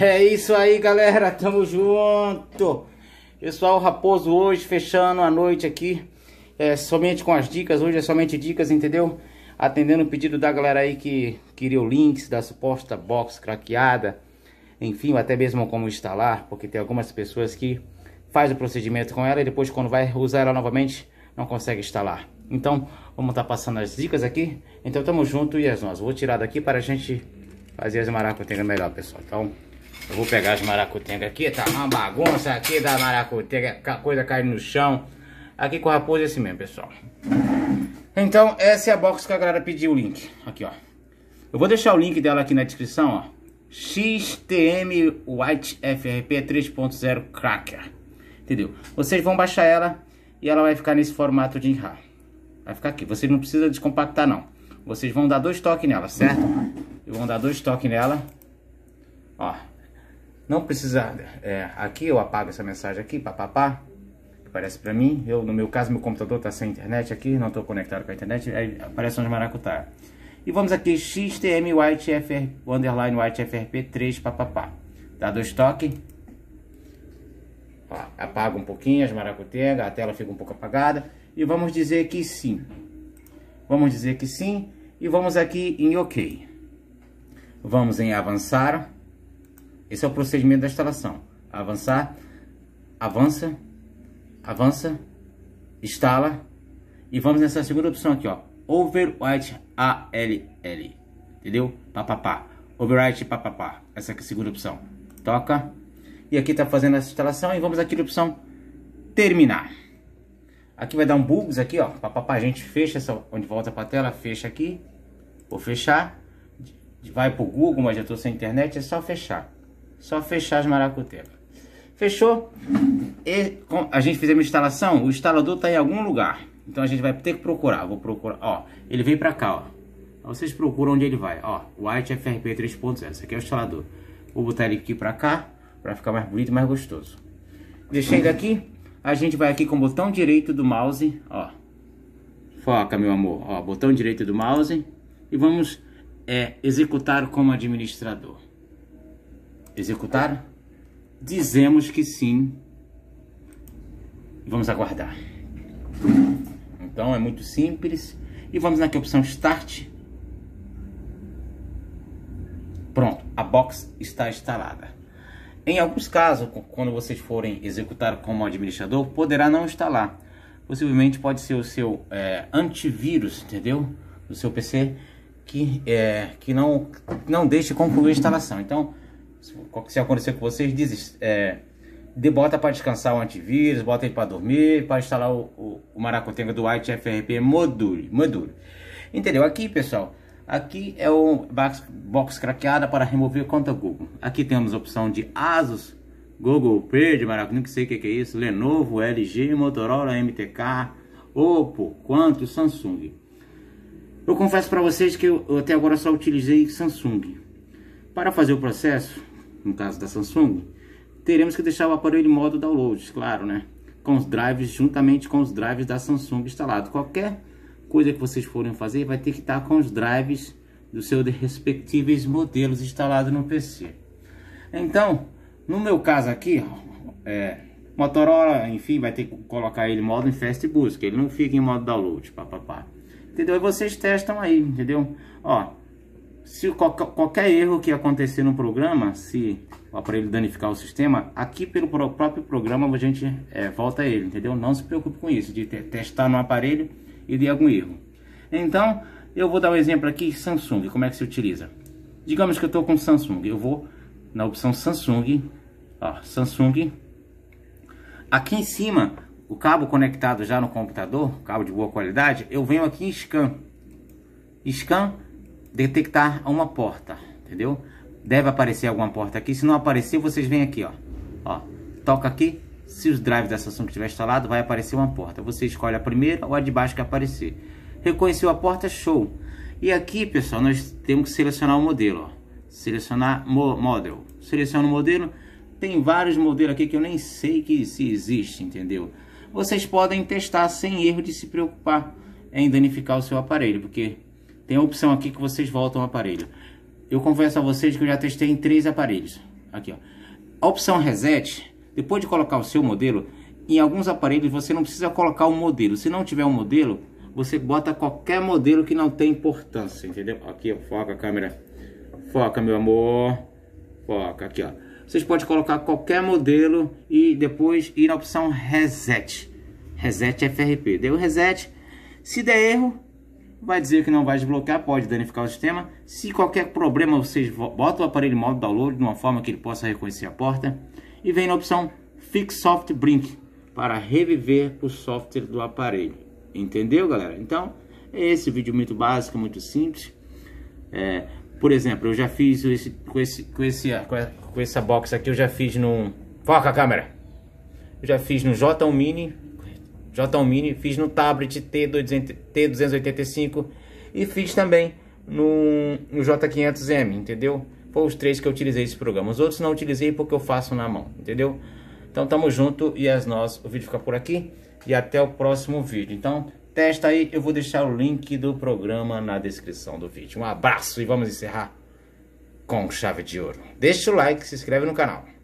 É isso aí, galera. Tamo junto. Pessoal, Raposo hoje, fechando a noite aqui. É, somente com as dicas. Hoje é somente dicas, entendeu? Atendendo o pedido da galera aí que queria o links da suposta box craqueada. Enfim, até mesmo como instalar. Porque tem algumas pessoas que faz o procedimento com ela e depois quando vai usar ela novamente não consegue instalar. Então, vamos estar tá passando as dicas aqui. Então, tamo junto e as nós. Vou tirar daqui para a gente fazer as maracas melhor, pessoal. Então... Eu vou pegar as maracutengas aqui, tá uma bagunça aqui da maracutenga, a coisa cai no chão. Aqui com a raposa é assim mesmo, pessoal. Então, essa é a box que a galera pediu o link. Aqui, ó. Eu vou deixar o link dela aqui na descrição, ó. XTM White FRP 3.0 Cracker. Entendeu? Vocês vão baixar ela e ela vai ficar nesse formato de RAR. Vai ficar aqui. Vocês não precisam descompactar, não. Vocês vão dar dois toques nela, certo? Vão dar dois toques nela. Ó, não precisa, é, aqui eu apago essa mensagem aqui, papapá, aparece para mim, eu, no meu caso, meu computador está sem internet aqui, não estou conectado com a internet, aí aparece onde maracutá. E vamos aqui, xtm White FR underline White whitefrp 3, papapá. Dá dois toques, apaga um pouquinho as maracutegas, a tela fica um pouco apagada, e vamos dizer que sim. Vamos dizer que sim, e vamos aqui em ok. Vamos em avançar. Esse é o procedimento da instalação. Avançar, avança, avança, instala. E vamos nessa segunda opção aqui, ó. Overwrite ALL. Entendeu? Papapá. Overwrite papapá. Essa aqui é a segunda opção. Toca. E aqui tá fazendo essa instalação. E vamos aqui na opção terminar. Aqui vai dar um bugs aqui, ó. Papapá, a gente fecha essa, onde volta pra tela, fecha aqui. Vou fechar. Vai pro Google, mas já tô sem internet, é só fechar. Só fechar as maracuteias. Fechou? E, a gente fez a instalação, o instalador está em algum lugar. Então a gente vai ter que procurar. Vou procurar, ó. Ele vem para cá, ó. Então, vocês procuram onde ele vai, ó. White FRP 3.0. Esse aqui é o instalador. Vou botar ele aqui para cá, para ficar mais bonito e mais gostoso. Deixei aqui, a gente vai aqui com o botão direito do mouse, ó. Foca, meu amor. Ó, botão direito do mouse. E vamos é, executar como administrador. Executar? Dizemos que sim. Vamos aguardar. Então é muito simples. E vamos na opção Start. Pronto, a box está instalada. Em alguns casos, quando vocês forem executar como administrador, poderá não instalar. Possivelmente pode ser o seu é, antivírus, entendeu? Do seu PC que, é, que não, não deixe concluir a instalação. Então, se acontecer com vocês, desist, é, de, bota para descansar o antivírus, bota ele para dormir, para instalar o, o, o Maracotenga do White FRP Module, Module. Entendeu? Aqui, pessoal, aqui é o box, box craqueada para remover conta Google. Aqui temos a opção de ASUS, Google Pay, de Maracotenga, não sei o que, que é isso, Lenovo, LG, Motorola, MTK, Oppo, quanto Samsung. Eu confesso para vocês que eu, eu até agora só utilizei Samsung. Para fazer o processo, no caso da Samsung, teremos que deixar o aparelho em modo download, claro, né? Com os drives, juntamente com os drives da Samsung instalado. Qualquer coisa que vocês forem fazer, vai ter que estar com os drives dos seus respectivos modelos instalados no PC. Então, no meu caso aqui, é, Motorola, enfim, vai ter que colocar ele em modo em fast busca. Ele não fica em modo download, papapá. Entendeu? E vocês testam aí, entendeu? Ó, se qualquer, qualquer erro que acontecer no programa, se o aparelho danificar o sistema, aqui pelo próprio programa a gente é, volta ele, entendeu? Não se preocupe com isso, de testar no aparelho e de algum erro. Então, eu vou dar um exemplo aqui, Samsung, como é que se utiliza. Digamos que eu estou com Samsung, eu vou na opção Samsung, ó, Samsung. Aqui em cima, o cabo conectado já no computador, cabo de boa qualidade, eu venho aqui em Scan. Scan detectar uma porta, entendeu? Deve aparecer alguma porta aqui, se não aparecer, vocês vêm aqui, ó. Ó, toca aqui, se os drives da Samsung estiver instalado, vai aparecer uma porta. Você escolhe a primeira ou a de baixo que aparecer. Reconheceu a porta, show. E aqui, pessoal, nós temos que selecionar o modelo, ó. Selecionar mo model. Seleciona o modelo. Tem vários modelos aqui que eu nem sei que se existe, entendeu? Vocês podem testar sem erro de se preocupar em danificar o seu aparelho, porque tem a opção aqui que vocês voltam o aparelho. Eu confesso a vocês que eu já testei em três aparelhos. Aqui, ó. A opção reset, depois de colocar o seu modelo, em alguns aparelhos você não precisa colocar o um modelo. Se não tiver um modelo, você bota qualquer modelo que não tem importância, entendeu? Aqui, ó, foca a câmera. Foca, meu amor. Foca, aqui, ó. Vocês podem colocar qualquer modelo e depois ir na opção reset. Reset FRP. Deu reset. Se der erro, vai dizer que não vai desbloquear, pode danificar o sistema. Se qualquer problema, vocês botam o aparelho modo download de uma forma que ele possa reconhecer a porta. E vem na opção Fix Soft Brink, para reviver o software do aparelho. Entendeu, galera? Então, é esse vídeo muito básico, muito simples. É, por exemplo, eu já fiz esse, com, esse, com, esse, com essa box aqui, eu já fiz no... Foca a câmera! Eu já fiz no J1 Mini j mini fiz no tablet T200, T285 e fiz também no, no J500M, entendeu? Foi os três que eu utilizei esse programa. Os outros não utilizei porque eu faço na mão, entendeu? Então tamo junto e as nós, o vídeo fica por aqui e até o próximo vídeo. Então testa aí, eu vou deixar o link do programa na descrição do vídeo. Um abraço e vamos encerrar com chave de ouro. Deixa o like, se inscreve no canal.